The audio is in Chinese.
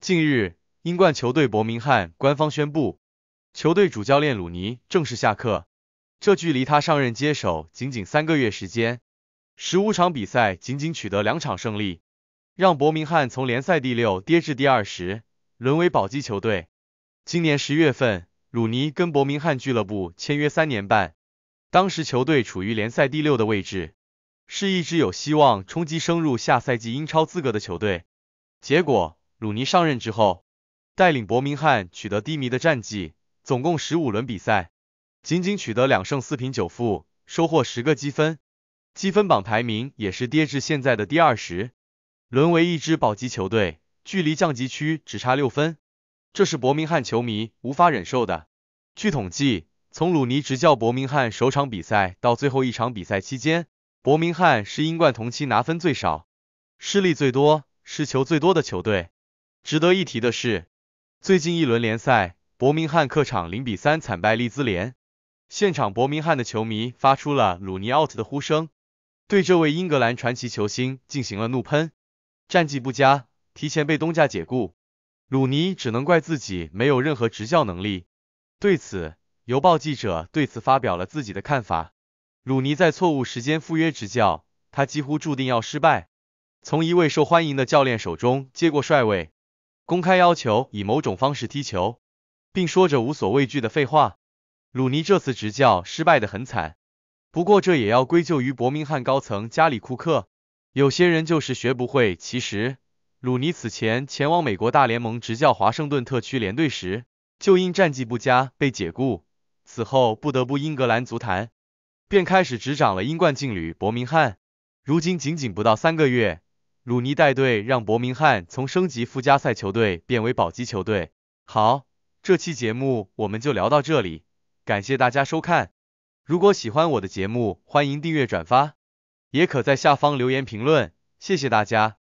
近日，英冠球队伯明翰官方宣布，球队主教练鲁尼正式下课。这距离他上任接手仅仅三个月时间，十五场比赛仅仅取得两场胜利，让伯明翰从联赛第六跌至第二十，沦为保级球队。今年十月份，鲁尼跟伯明翰俱乐部签约三年半，当时球队处于联赛第六的位置，是一支有希望冲击升入下赛季英超资格的球队。结果。鲁尼上任之后，带领伯明翰取得低迷的战绩，总共十五轮比赛，仅仅取得两胜四平九负，收获十个积分，积分榜排名也是跌至现在的第二十，沦为一支保级球队，距离降级区只差六分，这是伯明翰球迷无法忍受的。据统计，从鲁尼执教伯明翰首场比赛到最后一场比赛期间，伯明翰是英冠同期拿分最少、失利最多、失球最多的球队。值得一提的是，最近一轮联赛，伯明翰客场零比三惨败利兹联，现场伯明翰的球迷发出了“鲁尼 out” 的呼声，对这位英格兰传奇球星进行了怒喷。战绩不佳，提前被东家解雇，鲁尼只能怪自己没有任何执教能力。对此，邮报记者对此发表了自己的看法：鲁尼在错误时间赴约执教，他几乎注定要失败。从一位受欢迎的教练手中接过帅位。公开要求以某种方式踢球，并说着无所畏惧的废话。鲁尼这次执教失败的很惨，不过这也要归咎于伯明翰高层加里库克。有些人就是学不会。其实，鲁尼此前前往美国大联盟执教华盛顿特区联队时，就因战绩不佳被解雇，此后不得不英格兰足坛，便开始执掌了英冠劲旅伯明翰。如今仅仅不到三个月。鲁尼带队让伯明翰从升级附加赛球队变为保级球队。好，这期节目我们就聊到这里，感谢大家收看。如果喜欢我的节目，欢迎订阅转发，也可在下方留言评论。谢谢大家。